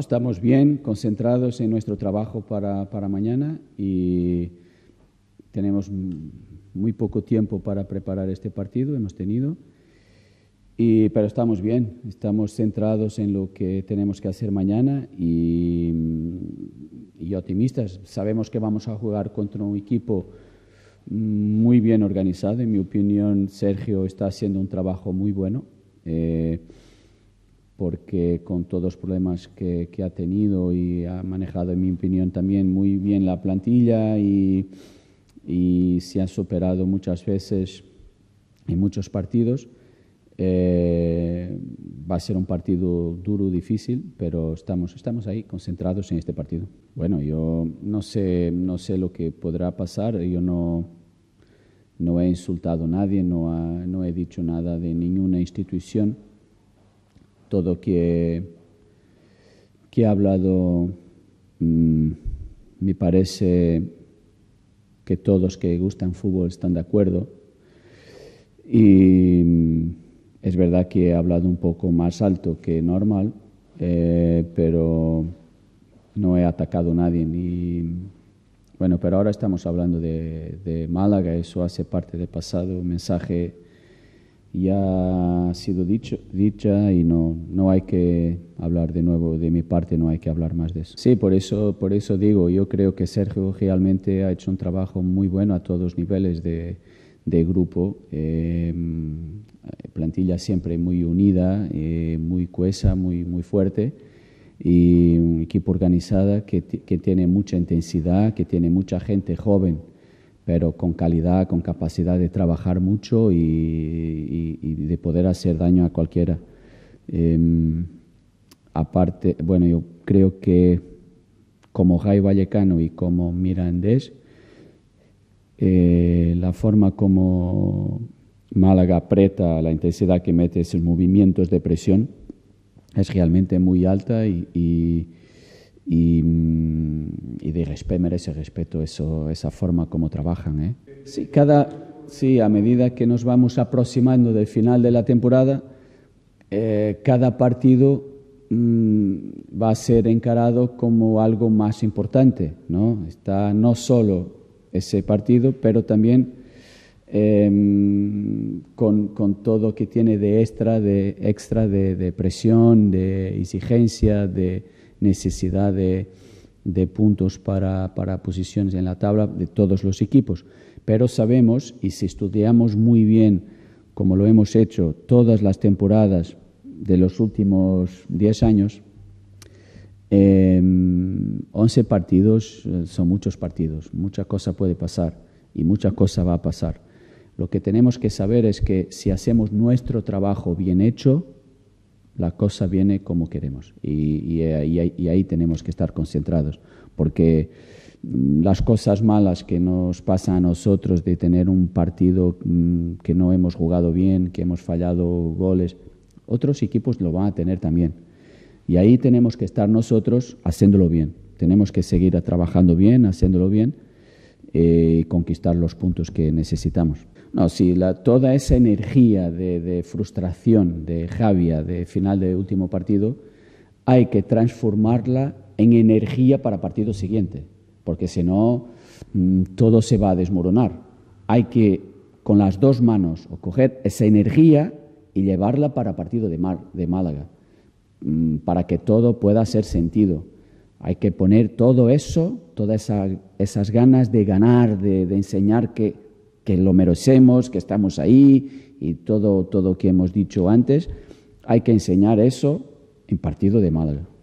estamos bien concentrados en nuestro trabajo para, para mañana y tenemos muy poco tiempo para preparar este partido, hemos tenido, y, pero estamos bien, estamos centrados en lo que tenemos que hacer mañana y, y optimistas. Sabemos que vamos a jugar contra un equipo muy bien organizado, en mi opinión Sergio está haciendo un trabajo muy bueno. Eh, porque con todos los problemas que, ha tenido y ha manejado, en mi opinión, también muy bien la plantilla y, y se ha superado muchas veces en muchos partidos. Eh, va a ser un partido duro, difícil, pero estamos, estamos ahí concentrados en este partido. Bueno, yo no sé, no sé lo que podrá pasar, yo no, no he insultado a nadie, no, no he dicho nada de ninguna institución todo que, que ha hablado mm, me parece que todos que gustan fútbol están de acuerdo. Y mm, es verdad que he hablado un poco más alto que normal, eh, pero no he atacado a nadie. bueno, pero ahora estamos hablando de, Málaga, eso hace parte del pasado, mensaje ya ha sido dicho, dicha y no, no hay que hablar de nuevo, de mi parte no hay que hablar más de eso. Sí, por eso, por eso digo, yo creo que Sergio realmente ha hecho un trabajo muy bueno a todos niveles de, grupo, eh, plantilla siempre muy unida, eh, muy cuesa muy, muy fuerte y un equipo organizado que, que tiene mucha intensidad, que tiene mucha gente joven pero con calidad, con capacidad de trabajar mucho y, de poder hacer daño a cualquiera. Em, aparte, bueno, yo creo que como Jai Vallecano y como Mirandés, eh, la forma como Málaga aprieta la intensidad que mete sus movimientos de presión es realmente muy alta y Mm, y, de respeto, ese respeto eso, esa forma como trabajan. ¿eh? Sí, cada, sí, a medida que nos vamos aproximando del final de la temporada, eh, cada partido mm, va a ser encarado como algo más importante. ¿no? Está no solo ese partido, pero también em, con, con, todo que tiene de extra, de, extra de presión, de exigencia, de necesidad de, puntos para, posiciones en la tabla de todos los equipos. Pero sabemos, y si estudiamos muy bien, como lo hemos hecho todas las temporadas de los últimos 10 años, em, eh, 11 partidos son muchos partidos, mucha cosa puede pasar y mucha cosa va a pasar. Lo que tenemos que saber es que si hacemos nuestro trabajo bien hecho, la cosa viene como queremos. Y, ahí, ahí, tenemos que estar concentrados, porque mm, las cosas malas que nos pasa a nosotros de tener un partido mm, que no hemos jugado bien, que hemos fallado goles, otros equipos lo van a tener también. Y ahí tenemos que estar nosotros haciéndolo bien. Tenemos que seguir trabajando bien, haciéndolo bien, ...y eh, conquistar los puntos que necesitamos. No, si toda esa energía de, frustración, de Javier, de final de último partido, hay que transformarla en energía para partido siguiente, porque si no, mm, todo se va a desmoronar. Hay que, con las dos manos, coger esa energía y llevarla para partido de, de Málaga, mm, para que todo pueda ser sentido hay que poner todo eso, todas esas ganas de ganar, de, enseñar que, lo merecemos, que estamos ahí y todo, todo que hemos dicho antes. Hay que enseñar eso en partido de Málaga.